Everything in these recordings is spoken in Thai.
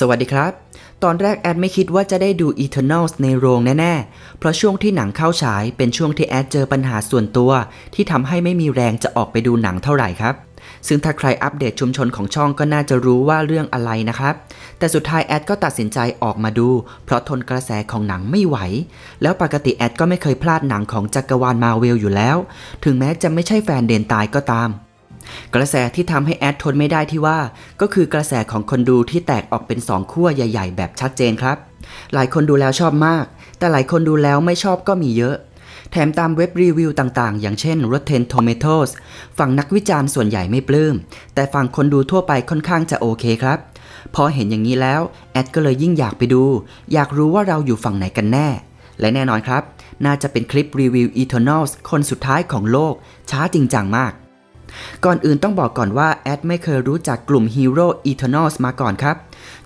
สวัสดีครับ ตอนแรกแอดไม่คิดว่าจะได้ดู Eternals ในโรงแน่ๆ เพราะช่วงที่หนังเข้าฉายเป็นช่วงที่แอดเจอปัญหาส่วนตัว ที่ทำให้ไม่มีแรงจะออกไปดูหนังเท่าไหร่ครับ ซึ่งถ้าใครอัปเดตชุมชนของช่องก็น่าจะรู้ว่าเรื่องอะไรนะครับ แต่สุดท้ายแอดก็ตัดสินใจออกมาดู เพราะทนกระแสของหนังไม่ไหว แล้วปกติแอดก็ไม่เคยพลาดหนังของจักรวาลมาเวลอยู่แล้ว ถึงแม้จะไม่ใช่แฟนเดนตายก็ตามกระแสที่ทำให้แอดทนไม่ได้ที่ว่า ก็คือกระแสของคนดูที่แตกออกเป็นสองขั้วใหญ่ๆ แบบชัดเจนครับ หลายคนดูแล้วชอบมาก แต่หลายคนดูแล้วไม่ชอบก็มีเยอะ แถมตามเว็บรีวิวต่างๆ อย่างเช่น Rotten Tomatoes ฝั่งนักวิจารณ์ส่วนใหญ่ไม่ปลืม้มแต่ฝั่งคนดูทั่วไปค่อนข้างจะโอเคครับพอเห็นอย่างนี้แล้ว แอดก็เลยยิ่งอยากไปดู อยากรู้ว่าเราอยู่ฝั่งไหนกันแน่ และแน่นอนครับ น่าจะเป็นคลิปรีวิว Eternals คนสุดท้ายของโลก ช้าจริงจังมากก่อนอื่นต้องบอกก่อนว่า แอดไม่เคยรู้จักกลุ่ม Hero Eternals มาก่อนครับ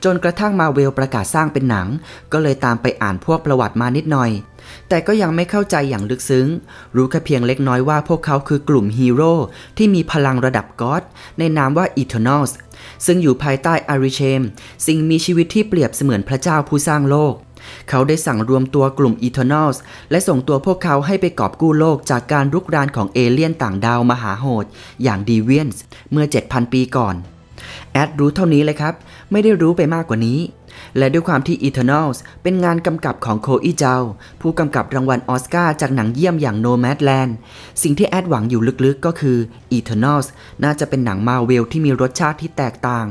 จนกระทั่งมาเวลประกาศสร้างเป็นหนัง ก็เลยตามไปอ่านพวกประวัติมานิดหน่อย แต่ก็ยังไม่เข้าใจอย่างลึกซึ้ง รู้แค่เพียงเล็กน้อยว่าพวกเขาคือกลุ่มฮีโร่ที่มีพลังระดับก็อดในนามว่าอี e t e นอลส์ซึ่งอยู่ภายใต้อาริเชมสิ่งมีชีวิตที่เปรียบเสมือนพระเจ้าผู้สร้างโลกเขาได้สั่งรวมตัวกลุ่ม Eternals และส่งตัวพวกเขาให้ไปกอบกู้โลกจากการรุกรานของเอเลี่ยนต่างดาวมหาโหด อย่างดีเวียนส์เมื่อ 7,000 ปีก่อน แอดรู้เท่านี้เลยครับ ไม่ได้รู้ไปมากกว่านี้ และด้วยความที่ Eternals เป็นงานกำกับของโคอีเจาผู้กำกับรางวัลออสการ์จากหนังเยี่ยมอย่าง Nomadland สิ่งที่แอดหวังอยู่ลึกๆก็คือ Eternals น่าจะเป็นหนังมาเวลที่มีรสชาติที่แตกต่าง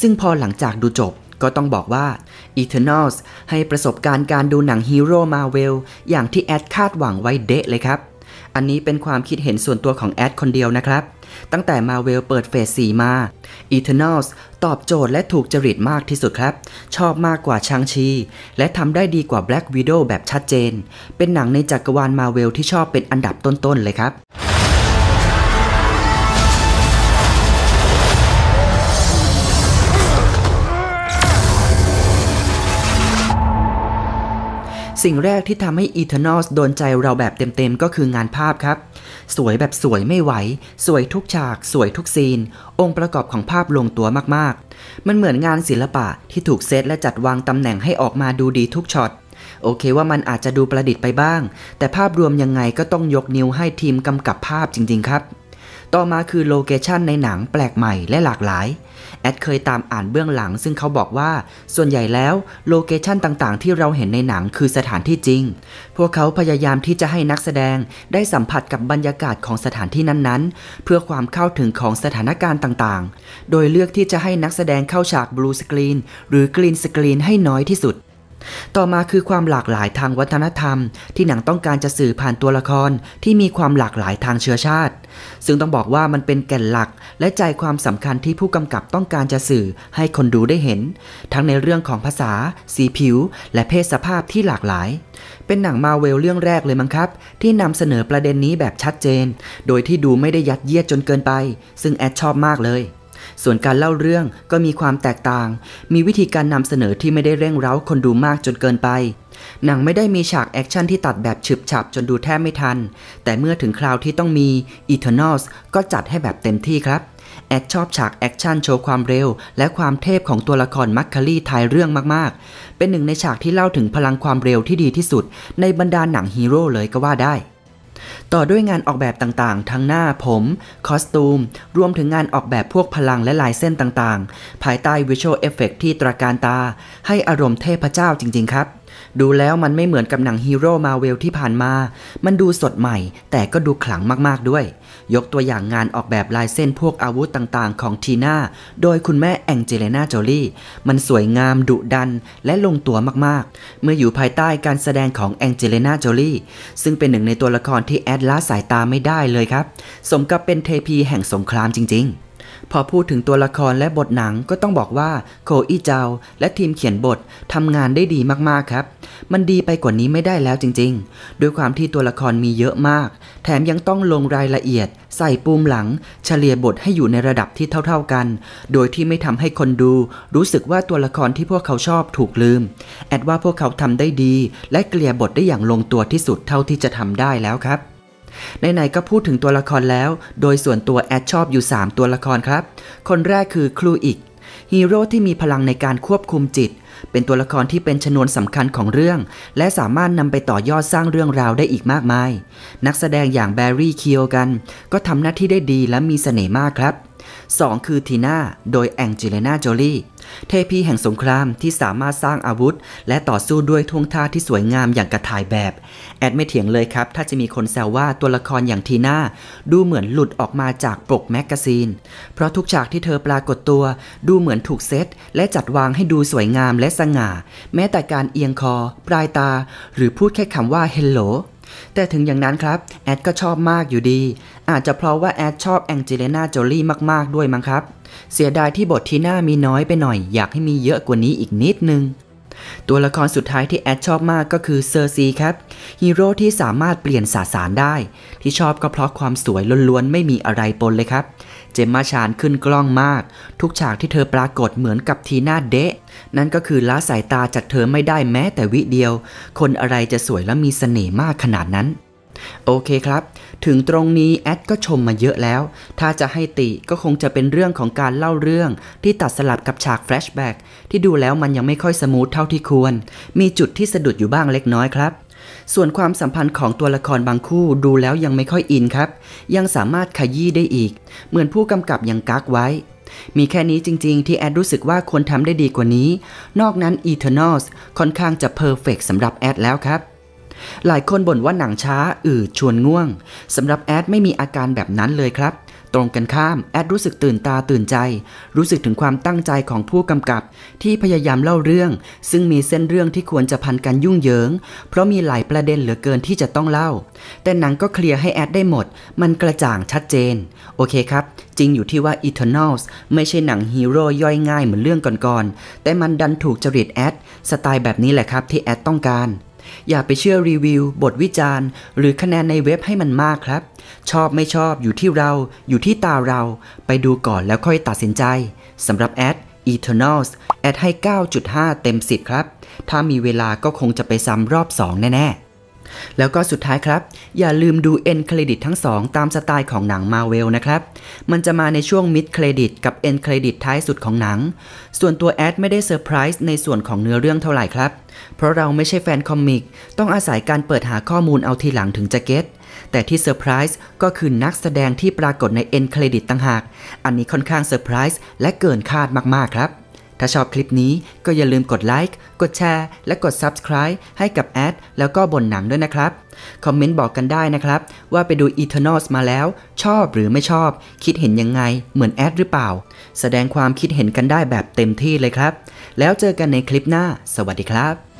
ซึ่งพอหลังจากดูจบก็ต้องบอกว่า Eternals ให้ประสบการณ์การดูหนังฮีโร่มาเวลอย่างที่แอดคาดหวังไว้เดะเลยครับ อันนี้เป็นความคิดเห็นส่วนตัวของแอดคนเดียวนะครับ ตั้งแต่มาเวลเปิดเฟส 4 มา Eternals ตอบโจทย์และถูกจริตมากที่สุดครับ ชอบมากกว่าชางชี และทำได้ดีกว่า Black Widow แบบชัดเจน เป็นหนังในจักรวาลมาเวลที่ชอบเป็นอันดับต้นๆเลยครับสิ่งแรกที่ทำให้ Eternals โดนใจเราแบบเต็มๆก็คืองานภาพครับ สวยแบบสวยไม่ไหว สวยทุกฉาก สวยทุกซีน องค์ประกอบของภาพลงตัวมากๆ มันเหมือนงานศิลปะ ที่ถูกเซตและจัดวางตำแหน่งให้ออกมาดูดีทุกช็อตโอเคว่ามันอาจจะดูประดิษฐ์ไปบ้าง แต่ภาพรวมยังไงก็ต้องยกนิ้วให้ทีมกำกับภาพจริง ๆครับต่อมาคือโลเคชันในหนังแปลกใหม่และหลากหลายแอดเคยตามอ่านเบื้องหลังซึ่งเขาบอกว่า ส่วนใหญ่แล้วโลเคชันต่างๆ ที่เราเห็นในหนังคือสถานที่จริง พวกเขาพยายามที่จะให้นักแสดงได้สัมผัสกับบรรยากาศของสถานที่นั้น ๆ เพื่อความเข้าถึงของสถานการณ์ต่างๆ โดยเลือกที่จะให้นักแสดงเข้าฉากบลูสกรีนหรือกรีนสกรีนให้น้อยที่สุดต่อมาคือความหลากหลายทางวัฒนธรรมที่หนังต้องการจะสื่อผ่านตัวละคร ที่มีความหลากหลายทางเชื้อชาติ ซึ่งต้องบอกว่ามันเป็นแก่นหลักและใจความสำคัญที่ผู้กำกับต้องการจะสื่อให้คนดูได้เห็น ทั้งในเรื่องของภาษา สีผิวและเพศสภาพที่หลากหลาย เป็นหนังมาเวลเรื่องแรกเลยมั้งครับที่นำเสนอประเด็นนี้แบบชัดเจน โดยที่ดูไม่ได้ยัดเยียดจนเกินไป ซึ่งแอดชอบมากเลยส่วนการเล่าเรื่องก็มีความแตกต่าง มีวิธีการนำเสนอที่ไม่ได้เร่งเร้าคนดูมากจนเกินไป หนังไม่ได้มีฉากแอคชั่นที่ตัดแบบฉึบฉับจนดูแทบไม่ทัน แต่เมื่อถึงคราวที่ต้องมี Eternals ก็จัดให้แบบเต็มที่ครับ แอดชอบฉากแอคชั่นโชว์ความเร็ว และความเทพของตัวละครมัคคารีทายเรื่องมากๆ เป็นหนึ่งในฉากที่เล่าถึงพลังความเร็วที่ดีที่สุดในบรรดาหนังฮีโร่เลยก็ว่าได้ต่อด้วยงานออกแบบต่างๆ ทั้งหน้าผม คอสตูมรวมถึงงานออกแบบพวกพลังและลายเส้นต่างๆ ภายใต้วิชวลเอฟเฟกที่ตราการตา ให้อารมณ์เทพเจ้าจริง ๆ ครับดูแล้วมันไม่เหมือนกับหนังฮีโร่มาเวลที่ผ่านมา มันดูสดใหม่แต่ก็ดูขลังมากๆด้วย ยกตัวอย่างงานออกแบบลายเส้นพวกอาวุธต่างๆของทีน่าโดยคุณแม่แองเจลน่าโจลี่ มันสวยงามดุดันและลงตัวมากๆ เมื่ออยู่ภายใต้การแสดงของแองเจลน่าโจลี่ซึ่งเป็นหนึ่งในตัวละครที่แอดล้าสายตาไม่ได้เลยครับ สมกับเป็นเทพีแห่งสงครามจริง ๆพอพูดถึงตัวละครและบทหนังก็ต้องบอกว่าโคอีเจาและทีมเขียนบททำงานได้ดีมากๆครับ มันดีไปกว่านี้ไม่ได้แล้วจริงๆ ด้วยความที่ตัวละครมีเยอะมาก แถมยังต้องลงรายละเอียด ใส่ปูมหลัง เฉลี่ยบทให้อยู่ในระดับที่เท่าๆกัน โดยที่ไม่ทำให้คนดูรู้สึกว่าตัวละครที่พวกเขาชอบถูกลืม แอดว่าพวกเขาทำได้ดี และเกลี่ยบทได้อย่างลงตัวที่สุดเท่าที่จะทำได้แล้วครับในไหนก็พูดถึงตัวละครแล้ว โดยส่วนตัวแอดชอบอยู่ 3 ตัวละครครับ คนแรกคือครูอิกฮีโร่ที่มีพลังในการควบคุมจิต เป็นตัวละครที่เป็นชนวนสำคัญของเรื่อง และสามารถนำไปต่อยอดสร้างเรื่องราวได้อีกมากมาย นักแสดงอย่างแบร์รี่คิโอกันก็ทำหน้าที่ได้ดีและมีเสน่ห์มากครับ2คือทีน่าโดยแองเจลิน่าโจลี่เทพีแห่งสงครามที่สามารถสร้างอาวุธ และต่อสู้ด้วยท่วงท่าที่สวยงามอย่างกระถ่ายแบบ แอดไม่เถียงเลยครับถ้าจะมีคนแซวว่าตัวละครอย่างทีน่า ดูเหมือนหลุดออกมาจากปกแมกกาซีน เพราะทุกฉากที่เธอปรากฏตัว ดูเหมือนถูกเซตและจัดวางให้ดูสวยงามและสง่า แม้แต่การเอียงคอ ปลายตา หรือพูดแค่คำว่าเฮลโลแต่ถึงอย่างนั้นครับแอดก็ชอบมากอยู่ดี อาจจะเพราะว่าแอดชอบแองเจลิน่าโจลี่มาก ๆ ด้วยมั้งครับ เสียดายที่บทที่หน้ามีน้อยไปหน่อยอยากให้มีเยอะกว่านี้อีกนิดนึงตัวละครสุดท้ายที่แอดชอบมากก็คือเซอร์ซีครับฮีโร่ที่สามารถเปลี่ยนสาสารได้ ที่ชอบก็เพราะความสวยล้วนๆ ไม่มีอะไรปนเลยครับ เจมมาชานขึ้นกล้องมาก ทุกฉากที่เธอปรากฏเหมือนกับทีน่าเดะ นั่นก็คือละสายตาจากเธอไม่ได้แม้แต่วิเดียว คนอะไรจะสวยและมีเสน่ห์มากขนาดนั้นโอเคครับ ถึงตรงนี้แอดก็ชมมาเยอะแล้ว ถ้าจะให้ติก็คงจะเป็นเรื่องของการเล่าเรื่อง ที่ตัดสลับกับฉากแฟลชแบ็กที่ดูแล้วมันยังไม่ค่อยสมูทเท่าที่ควร มีจุดที่สะดุดอยู่บ้างเล็กน้อยครับ ส่วนความสัมพันธ์ของตัวละครบางคู่ดูแล้วยังไม่ค่อยอินครับ ยังสามารถขยี้ได้อีก เหมือนผู้กำกับยังกักไว้ มีแค่นี้จริง ๆ ที่แอดรู้สึกว่าควรทำได้ดีกว่านี้ นอกนั้น Eternals ค่อนข้างจะเพอร์เฟกสำหรับแอดแล้วครับหลายคนบ่นว่าหนังช้าอืดชวนง่วงสำหรับแอดไม่มีอาการแบบนั้นเลยครับ ตรงกันข้ามแอดรู้สึกตื่นตาตื่นใจ รู้สึกถึงความตั้งใจของผู้กำกับ ที่พยายามเล่าเรื่อง ซึ่งมีเส้นเรื่องที่ควรจะพันกันยุ่งเหยิง เพราะมีหลายประเด็นเหลือเกินที่จะต้องเล่า แต่หนังก็เคลียร์ให้แอดได้หมด มันกระจ่างชัดเจน โอเคครับ จริงอยู่ที่ว่า Eternals ไม่ใช่หนังฮีโร่ย่อยง่ายเหมือนเรื่องก่อนๆแต่มันดันถูกจริตแอดสไตล์แบบนี้แหละครับที่แอดต้องการอย่าไปเชื่อรีวิว บทวิจารณ์ หรือคะแนนในเว็บให้มันมากครับ ชอบไม่ชอบอยู่ที่เราอยู่ที่ตาเรา ไปดูก่อนแล้วค่อยตัดสินใจสำหรับแอด Eternals แอดให้ 9.5 เต็ม 10 ครับ ถ้ามีเวลาก็คงจะไปซ้ำรอบ 2 แน่แล้วก็สุดท้ายครับ อย่าลืมดูเอ็นเครดิตทั้ง 2 ตามสไตล์ของหนังมาเวลนะครับ มันจะมาในช่วงมิดเครดิตกับเอ็นเครดิตท้ายสุดของหนัง ส่วนตัวแอดไม่ได้เซอร์ไพรส์ในส่วนของเนื้อเรื่องเท่าไหร่ครับ เพราะเราไม่ใช่แฟนคอมิก ต้องอาศัยการเปิดหาข้อมูลเอาทีหลังถึงจะเก็ต แต่ที่เซอร์ไพรส์ก็คือนักแสดงที่ปรากฏในเอ็นเครดิตต่างหาก อันนี้ค่อนข้างเซอร์ไพรส์และเกินคาดมากๆครับถ้าชอบคลิปนี้ก็อย่าลืมกดไลค์ กดแชร์ และกด Subscribe ให้กับแอดแล้วก็บนหนังด้วยนะครับ คอมเมนต์บอกกันได้นะครับ ว่าไปดู Eternals มาแล้ว ชอบหรือไม่ชอบ คิดเห็นยังไงเหมือนแอดหรือเปล่า แสดงความคิดเห็นกันได้แบบเต็มที่เลยครับ แล้วเจอกันในคลิปหน้า สวัสดีครับ